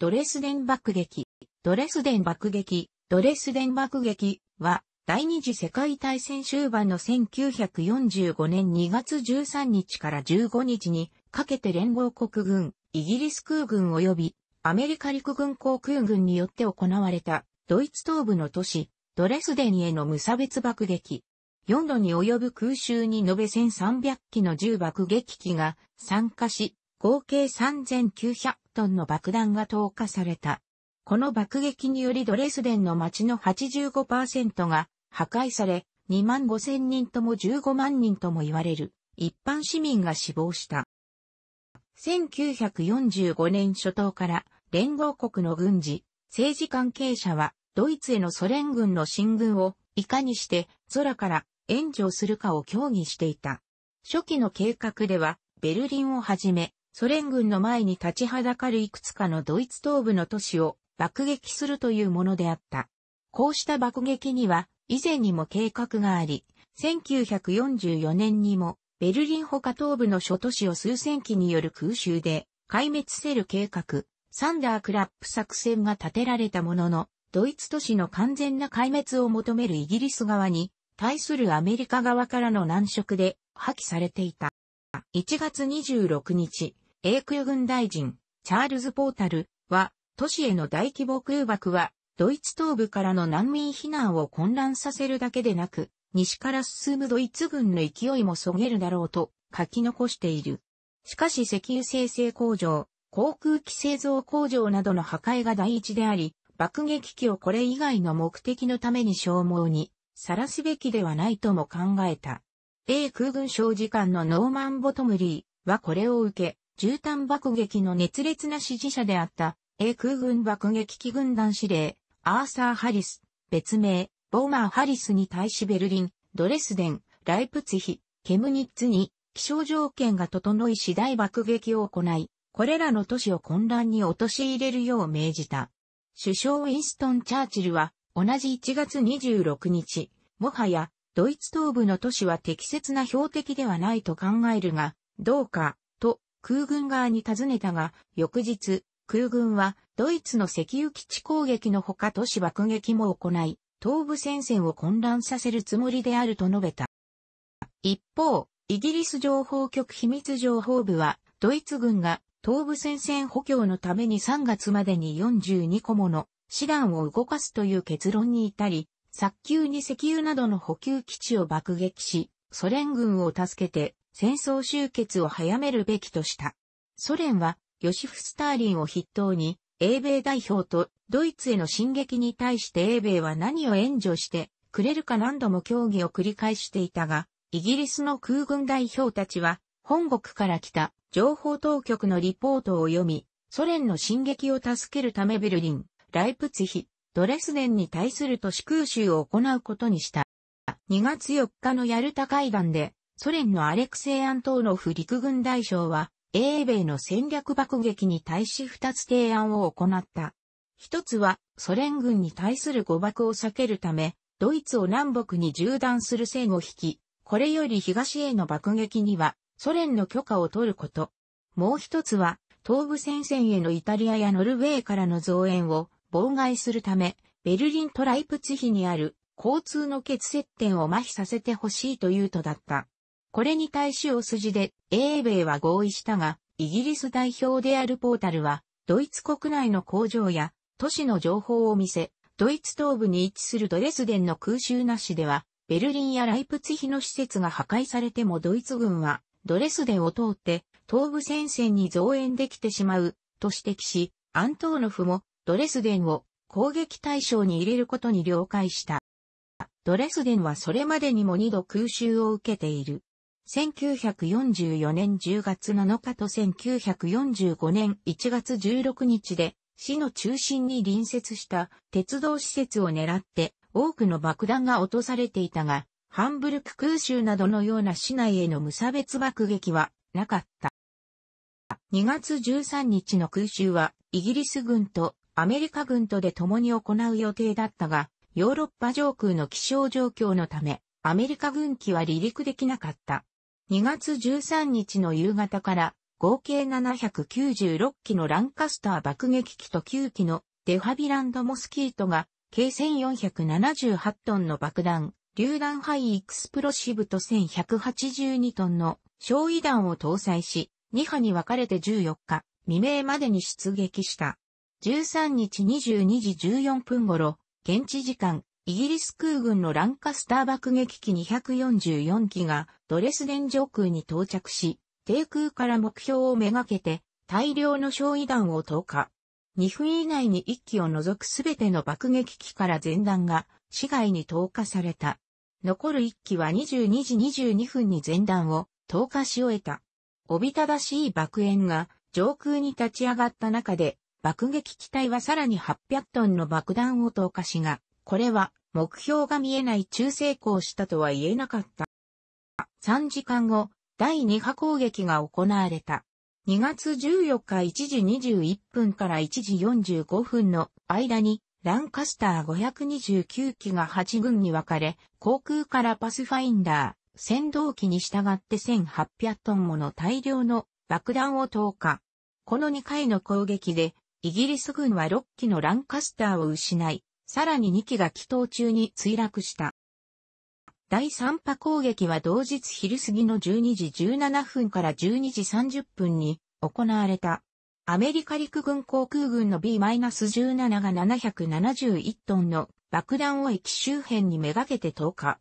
ドレスデン爆撃、ドレスデン爆撃、ドレスデン爆撃は、第二次世界大戦終盤の1945年2月13日から15日にかけて連合国軍、イギリス空軍及びアメリカ陸軍航空軍によって行われたドイツ東部の都市ドレスデンへの無差別爆撃。4度に及ぶ空襲に延べ1300機の銃爆撃機が参加し、合計3900トンの爆弾が投下された。この爆撃によりドレスデンの街の85%が破壊され、2万5千人とも15万人とも言われる一般市民が死亡した。1945年初頭から連合国の軍事、政治関係者はドイツへのソ連軍の進軍をいかにして空から援助するかを協議していた。初期の計画ではベルリンをはじめソ連軍の前に立ちはだかるいくつかのドイツ東部の都市を爆撃するというものであった。こうした爆撃には以前にも計画があり、1944年にもベルリン他東部の諸都市を数千機による空襲で壊滅せる計画、サンダークラップ作戦が立てられたものの、ドイツ都市の完全な壊滅を求めるイギリス側に対するアメリカ側からの難色で破棄されていた。1月26日、英空軍大臣、チャールズ・ポータルは、都市への大規模空爆は、ドイツ東部からの難民避難を混乱させるだけでなく、西から進むドイツ軍の勢いもそげるだろうと書き残している。しかし石油生成工場、航空機製造工場などの破壊が第一であり、爆撃機をこれ以外の目的のために消耗に、さらすべきではないとも考えた。英空軍省事官のノーマン・ボトムリーはこれを受け、絨毯爆撃の熱烈な支持者であった、英空軍爆撃機軍団司令、アーサー・ハリス、別名、ボーマー・ハリスに対しベルリン、ドレスデン、ライプツヒ、ケムニッツに、気象条件が整い次第爆撃を行い、これらの都市を混乱に陥れるよう命じた。首相ウィンストン・チャーチルは、同じ1月26日、もはや、ドイツ東部の都市は適切な標的ではないと考えるが、どうか、空軍側に尋ねたが、翌日、空軍はドイツの石油基地攻撃のほか都市爆撃も行い、東部戦線を混乱させるつもりであると述べた。一方、イギリス情報局秘密情報部は、ドイツ軍が東部戦線補強のために3月までに42個もの師団を動かすという結論に至り、早急に石油などの補給基地を爆撃し、ソ連軍を助けて戦争終結を早めるべきとした。ソ連は、ヨシフ・スターリンを筆頭に、英米代表とドイツへの進撃に対して英米は何を援助してくれるか何度も協議を繰り返していたが、イギリスの空軍代表たちは、本国から来た情報当局のリポートを読み、ソ連の進撃を助けるためベルリン、ライプツヒ、ドレスデンに対する都市空襲を行うことにした。2月4日のヤルタ会談で、ソ連のアレクセイ・アントーノフ陸軍大将は、英米の戦略爆撃に対し二つ提案を行った。一つは、ソ連軍に対する誤爆を避けるため、ドイツを南北に縦断する線を引き、これより東への爆撃には、ソ連の許可を取ること。もう一つは、東部戦線へのイタリアやノルウェーからの増援を妨害するため、ベルリントライプツヒにある交通の欠接点を麻痺させてほしいというとだった。これに対しお筋で、英米は合意したが、イギリス代表であるポータルは、ドイツ国内の工場や都市の情報を見せ、ドイツ東部に位置するドレスデンの空襲なしでは、ベルリンやライプツヒの施設が破壊されてもドイツ軍は、ドレスデンを通って、東部戦線に増援できてしまう、と指摘し、アントーノフも、ドレスデンを攻撃対象に入れることに了解した。ドレスデンはそれまでにも二度空襲を受けている。1944年10月7日と1945年1月16日で、市の中心に隣接した鉄道施設を狙って多くの爆弾が落とされていたが、ハンブルク空襲などのような市内への無差別爆撃はなかった。2月13日の空襲はイギリス軍とアメリカ軍とで共に行う予定だったが、ヨーロッパ上空の気象状況のため、アメリカ軍機は離陸できなかった。2月13日の夕方から合計796機のランカスター爆撃機と9機のデファビランドモスキートが計1478トンの爆弾、榴弾イエクスプロシブと1182トンの焼夷弾を搭載し、2波に分かれて14日未明までに出撃した。13日22時14分頃、現地時間イギリス空軍のランカスター爆撃機244機がドレスデン上空に到着し、低空から目標をめがけて大量の焼夷弾を投下。2分以内に1機を除くすべての爆撃機から全弾が市外に投下された。残る1機は22時22分に全弾を投下し終えた。おびただしい爆炎が上空に立ち上がった中で爆撃機体はさらに800トンの爆弾を投下しが、これは目標が見えない中成功したとは言えなかった。3時間後、第2波攻撃が行われた。2月14日1時21分から1時45分の間に、ランカスター529機が8軍に分かれ、航空からパスファインダー、先導機に従って1800トンもの大量の爆弾を投下。この2回の攻撃で、イギリス軍は6機のランカスターを失い、さらに2機が祈祷中に墜落した。第3波攻撃は同日昼過ぎの12時17分から12時30分に行われた。アメリカ陸軍航空軍の B-17 が771トンの爆弾を駅周辺にめがけて投下。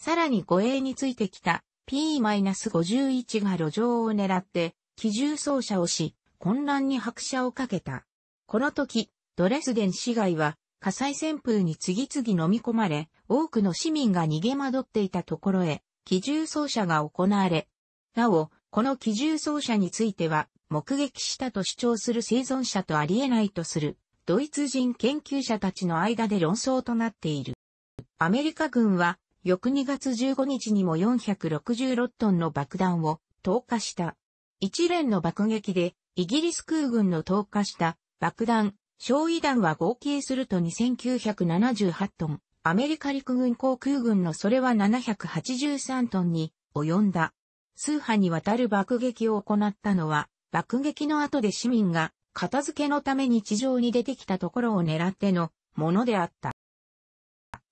さらに護衛についてきた P-51 が路上を狙って機銃掃車をし、混乱に拍車をかけた。この時、ドレスデン市街は火災旋風に次々飲み込まれ、多くの市民が逃げ惑っていたところへ、機銃奏者が行われ、なお、この機銃奏者については、目撃したと主張する生存者とありえないとする、ドイツ人研究者たちの間で論争となっている。アメリカ軍は、翌2月15日にも466トンの爆弾を投下した。一連の爆撃で、イギリス空軍の投下した爆弾焼夷弾は合計すると2978トン、アメリカ陸軍航空軍のそれは783トンに及んだ。数波にわたる爆撃を行ったのは、爆撃の後で市民が片付けのために地上に出てきたところを狙ってのものであった。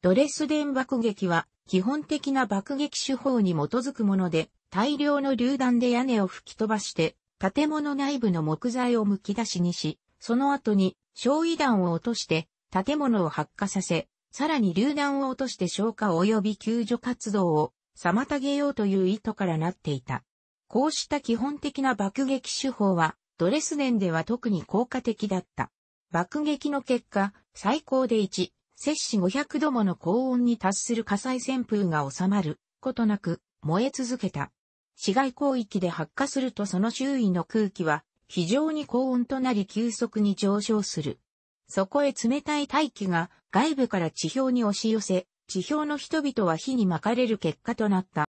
ドレスデン爆撃は基本的な爆撃手法に基づくもので、大量の榴弾で屋根を吹き飛ばして、建物内部の木材を剥き出しにし、その後に焼夷弾を落として建物を発火させ、さらに榴弾を落として消火及び救助活動を妨げようという意図からなっていた。こうした基本的な爆撃手法は、ドレスデンでは特に効果的だった。爆撃の結果、最高で1、摂氏500度もの高温に達する火災旋風が収まることなく燃え続けた。市街広域で発火するとその周囲の空気は非常に高温となり急速に上昇する。そこへ冷たい大気が外部から地表に押し寄せ、地表の人々は火に巻かれる結果となった。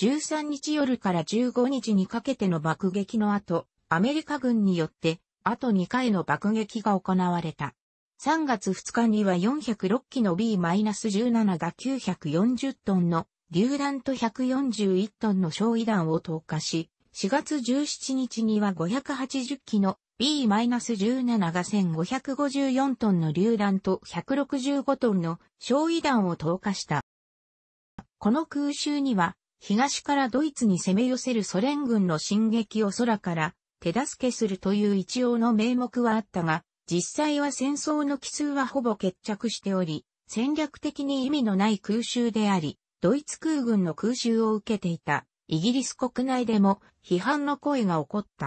13日夜から15日にかけての爆撃の後、アメリカ軍によって、あと2回の爆撃が行われた。3月2日には406機の B-17 が940トンの榴弾と141トンの焼夷弾を投下し、4月17日には580機の B-17 が1554トンの榴弾と165トンの焼夷弾を投下した。この空襲には、東からドイツに攻め寄せるソ連軍の進撃を空から手助けするという一応の名目はあったが、実際は戦争の奇数はほぼ決着しており、戦略的に意味のない空襲であり、ドイツ空軍の空襲を受けていた。イギリス国内でも批判の声が起こった。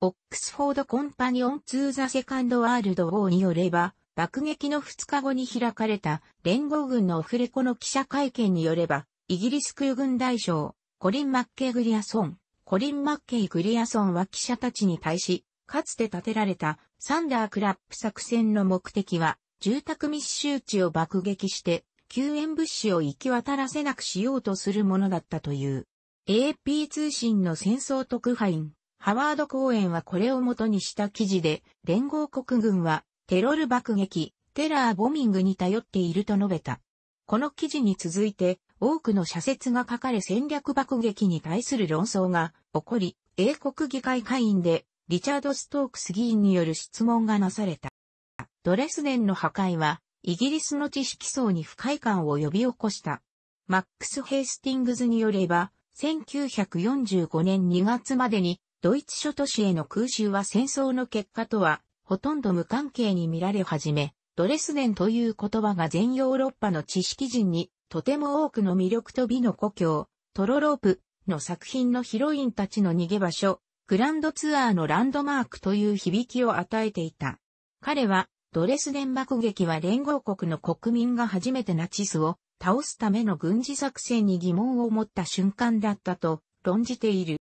オックスフォードコンパニオンツー・ザセカンドワールドウォーによれば、爆撃の2日後に開かれた連合軍のオフレコの記者会見によれば、イギリス空軍大将、コリン・マッケイ・グリアソン、コリン・マッケイ・グリアソンは記者たちに対し、かつて建てられたサンダークラップ作戦の目的は、住宅密集地を爆撃して救援物資を行き渡らせなくしようとするものだったという。AP 通信の戦争特派員、ハワード・公演はこれを元にした記事で、連合国軍はテロル爆撃、テラーボミングに頼っていると述べた。この記事に続いて、多くの社説が書かれ戦略爆撃に対する論争が起こり、英国議会会員でリチャード・ストークス議員による質問がなされた。ドレスデンの破壊はイギリスの知識層に不快感を呼び起こした。マックス・ヘイスティングズによれば、1945年2月までにドイツ諸都市への空襲は戦争の結果とはほとんど無関係に見られ始め、ドレスデンという言葉が全ヨーロッパの知識人にとても多くの魅力と美の故郷、トロロープの作品のヒロインたちの逃げ場所、グランドツアーのランドマークという響きを与えていた。彼はドレスデン爆撃は連合国の国民が初めてナチスを倒すための軍事作戦に疑問を持った瞬間だったと論じている。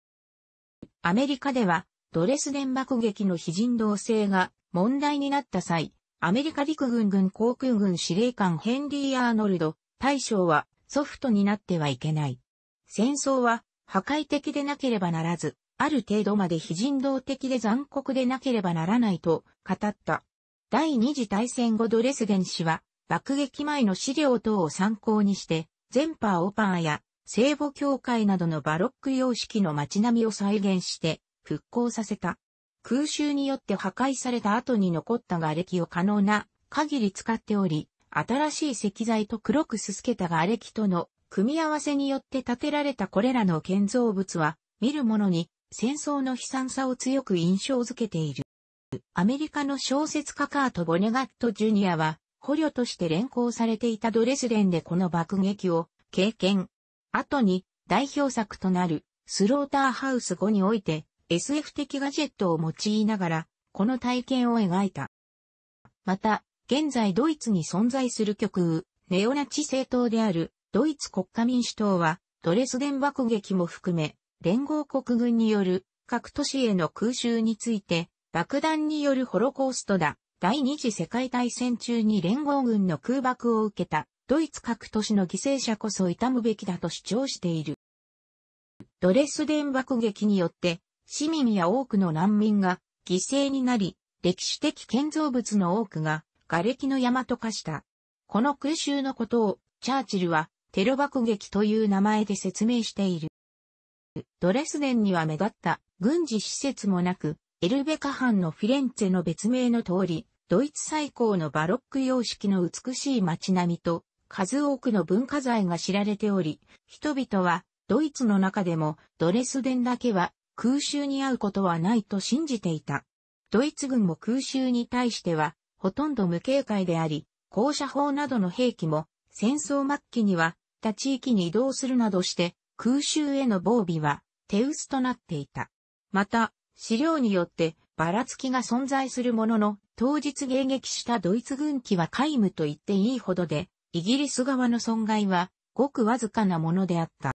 アメリカではドレスデン爆撃の非人道性が問題になった際、アメリカ陸軍軍航空軍司令官ヘンリー・アーノルド大将はソフトになってはいけない。戦争は破壊的でなければならず、ある程度まで非人道的で残酷でなければならないと語った。第二次大戦後ドレスデン氏は、爆撃前の資料等を参考にして、全パーオパーや聖母教会などのバロック様式の街並みを再現して復興させた。空襲によって破壊された後に残った瓦礫を可能な限り使っており、新しい石材と黒くすすけた瓦礫との組み合わせによって建てられたこれらの建造物は、見る者に戦争の悲惨さを強く印象づけている。アメリカの小説家カート・ボネガット・ジュニアは、捕虜として連行されていたドレスデンでこの爆撃を経験。後に代表作となるスローターハウス5において SF 的ガジェットを用いながらこの体験を描いた。また、現在ドイツに存在する極右、ネオナチ政党であるドイツ国家民主党はドレスデン爆撃も含め連合国軍による各都市への空襲について爆弾によるホロコーストだ。第二次世界大戦中に連合軍の空爆を受けたドイツ各都市の犠牲者こそ悼むべきだと主張している。ドレスデン爆撃によって市民や多くの難民が犠牲になり、歴史的建造物の多くが瓦礫の山と化した。この空襲のことをチャーチルはテロ爆撃という名前で説明している。ドレスデンには目立った軍事施設もなく、エルベカ藩のフィレンツェの別名の通り、ドイツ最高のバロック様式の美しい街並みと、数多くの文化財が知られており、人々は、ドイツの中でも、ドレスデンだけは、空襲に遭うことはないと信じていた。ドイツ軍も空襲に対しては、ほとんど無警戒であり、高射砲などの兵器も、戦争末期には、他地域に移動するなどして、空襲への防備は、手薄となっていた。また、資料によって、ばらつきが存在するものの、当日迎撃したドイツ軍機は皆無と言っていいほどで、イギリス側の損害は、ごくわずかなものであった。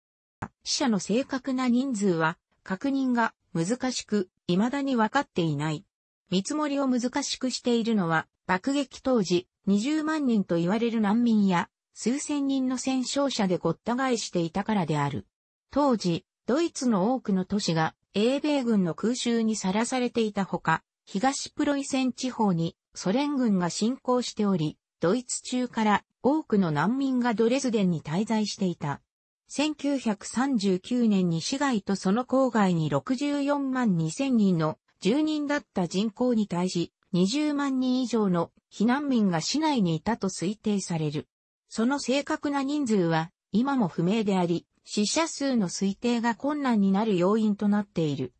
死者の正確な人数は、確認が難しく、未だに分かっていない。見積もりを難しくしているのは、爆撃当時、20万人と言われる難民や、数千人の戦勝者でごった返していたからである。当時、ドイツの多くの都市が英米軍の空襲にさらされていたほか、東プロイセン地方にソ連軍が侵攻しており、ドイツ中から多くの難民がドレスデンに滞在していた。1939年に市街とその郊外に64万2000人の住人だった人口に対し20万人以上の避難民が市内にいたと推定される。その正確な人数は今も不明であり、死者数の推定が困難になる要因となっている。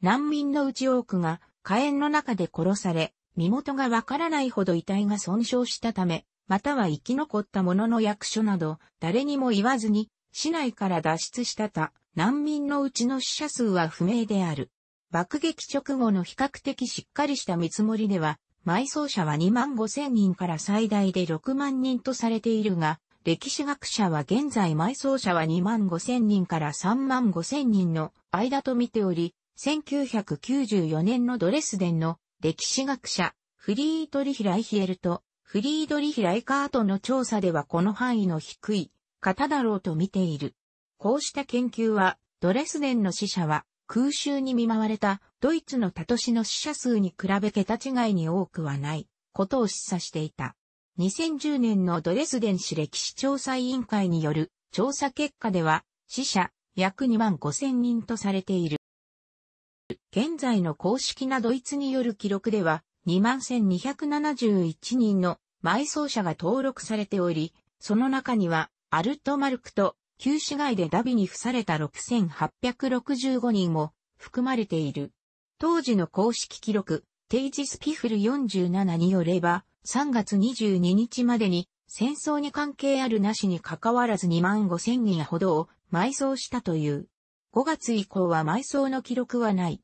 難民のうち多くが火炎の中で殺され、身元がわからないほど遺体が損傷したため、または生き残った者の役所など、誰にも言わずに、市内から脱出したた、難民のうちの死者数は不明である。爆撃直後の比較的しっかりした見積もりでは、埋葬者は2万5千人から最大で6万人とされているが、歴史学者は現在埋葬者は2万5千人から3万5千人の間と見ており、1994年のドレスデンの歴史学者、フリードリヒ・ライヒエルとフリードリヒ・ライカートの調査ではこの範囲の低い方だろうと見ている。こうした研究は、ドレスデンの死者は空襲に見舞われたドイツの他都市の死者数に比べ桁違いに多くはないことを示唆していた。2010年のドレスデン市歴史調査委員会による調査結果では、死者約2万5千人とされている。現在の公式なドイツによる記録では、2万1271人の埋葬者が登録されており、その中には、アルトマルクと旧市街でダビに付された6865人も含まれている。当時の公式記録、テイジスピフル47によれば、3月22日までに戦争に関係あるなしに関わらず2万5千人ほどを埋葬したという。5月以降は埋葬の記録はない。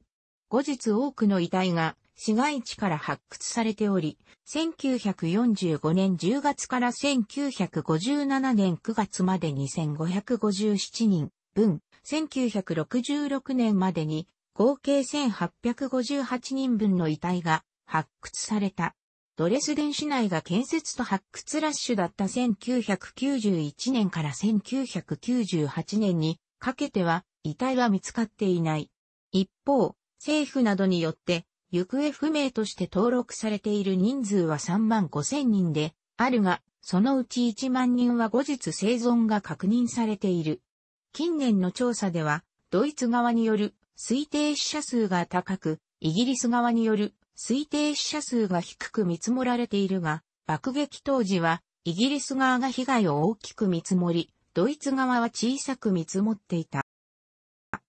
後日多くの遺体が市街地から発掘されており、1945年10月から1957年9月までに5 5 7人分、1966年までに合計1858人分の遺体が発掘された。ドレスデン市内が建設と発掘ラッシュだった1991年から1998年にかけては遺体は見つかっていない。一方、政府などによって行方不明として登録されている人数は3万5千人であるが、そのうち1万人は後日生存が確認されている。近年の調査では、ドイツ側による推定死者数が高く、イギリス側による推定死者数が低く見積もられているが、爆撃当時は、イギリス側が被害を大きく見積もり、ドイツ側は小さく見積もっていた。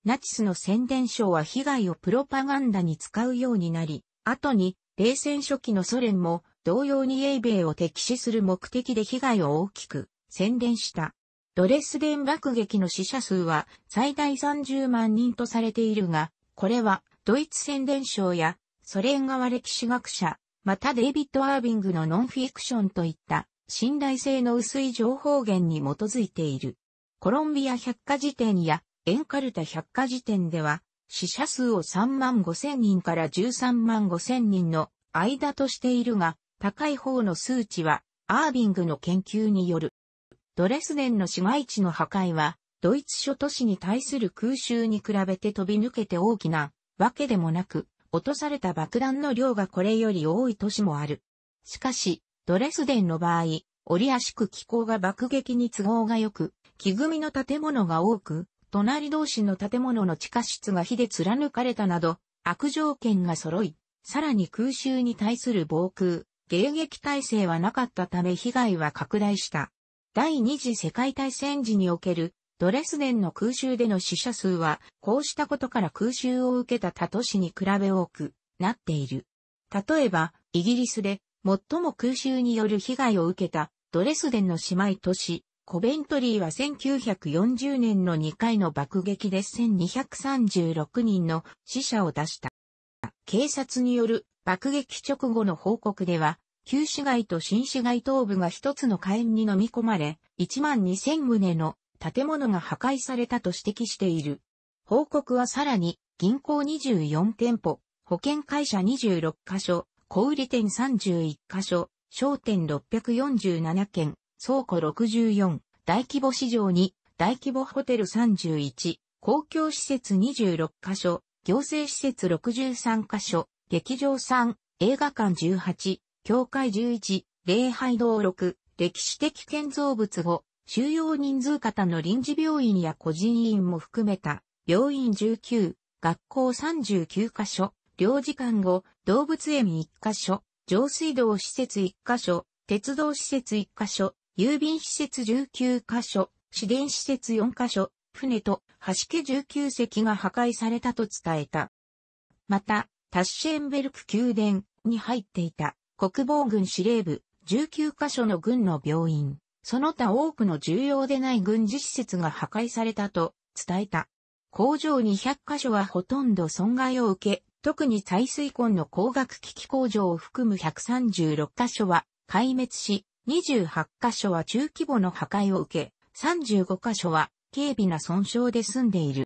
ナチスの宣伝省は被害をプロパガンダに使うようになり、後に冷戦初期のソ連も同様に英米を敵視する目的で被害を大きく宣伝した。ドレスデン爆撃の死者数は最大30万人とされているが、これはドイツ宣伝省やソ連側歴史学者、またデイビッド・アービングのノンフィクションといった信頼性の薄い情報源に基づいている。コロンビア百科事典やエンカルタ百科事典では死者数を3万5千人から13万5千人の間としているが、高い方の数値はアービングの研究による。ドレスデンの市街地の破壊は、ドイツ諸都市に対する空襲に比べて飛び抜けて大きなわけでもなく、落とされた爆弾の量がこれより多い都市もある。しかし、ドレスデンの場合、折あしく気候が爆撃に都合が良く、木組みの建物が多く、隣同士の建物の地下室が火で貫かれたなど、悪条件が揃い、さらに空襲に対する防空、迎撃体制はなかったため被害は拡大した。第二次世界大戦時におけるドレスデンの空襲での死者数は、こうしたことから空襲を受けた他都市に比べ多くなっている。例えば、イギリスで最も空襲による被害を受けたドレスデンの姉妹都市、コベントリーは1940年の2回の爆撃で1236人の死者を出した。警察による爆撃直後の報告では、旧市街と新市街東部が一つの火炎に飲み込まれ、1万2000棟の建物が破壊されたと指摘している。報告はさらに、銀行24店舗、保険会社26カ所、小売店31カ所、商店647件、倉庫64、大規模市場に、大規模ホテル31、公共施設26カ所、行政施設63カ所、劇場3、映画館18、教会11、礼拝堂6、歴史的建造物5、収容人数型の臨時病院や個人院も含めた、病院19、学校39カ所、領事館後、動物園1カ所、上水道施設1カ所、鉄道施設1カ所、郵便施設19カ所、市電施設4カ所、船と橋家19隻が破壊されたと伝えた。また、タッシェンベルク宮殿に入っていた国防軍司令部19カ所の軍の病院、その他多くの重要でない軍事施設が破壊されたと伝えた。工場200カ所はほとんど損害を受け、特に採水根の工学機器工場を含む136カ所は壊滅し、28カ所は中規模の破壊を受け、35カ所は軽微な損傷で済んでいる。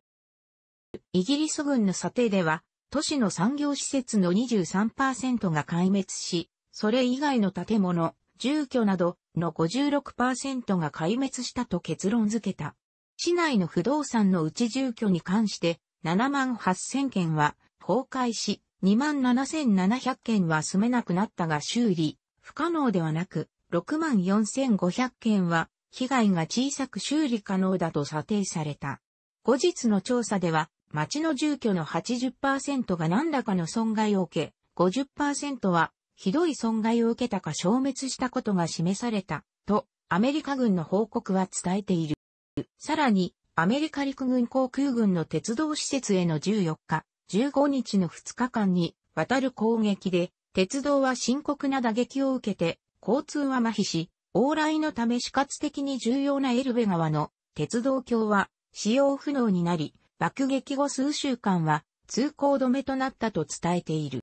イギリス軍の査定では、都市の産業施設の23%が壊滅し、それ以外の建物、住居などの56%が壊滅したと結論付けた。市内の不動産のうち住居に関して7万8000件は崩壊し、2万7700件は住めなくなったが修理、不可能ではなく、6万4500件は被害が小さく修理可能だと査定された。後日の調査では、町の住居の80%が何らかの損害を受け、50%はひどい損害を受けたか消滅したことが示された、と、アメリカ軍の報告は伝えている。さらに、アメリカ陸軍航空軍の鉄道施設への14日、15日の2日間に、渡る攻撃で、鉄道は深刻な打撃を受けて、交通は麻痺し、往来のため死活的に重要なエルベ川の鉄道橋は使用不能になり、爆撃後数週間は通行止めとなったと伝えている。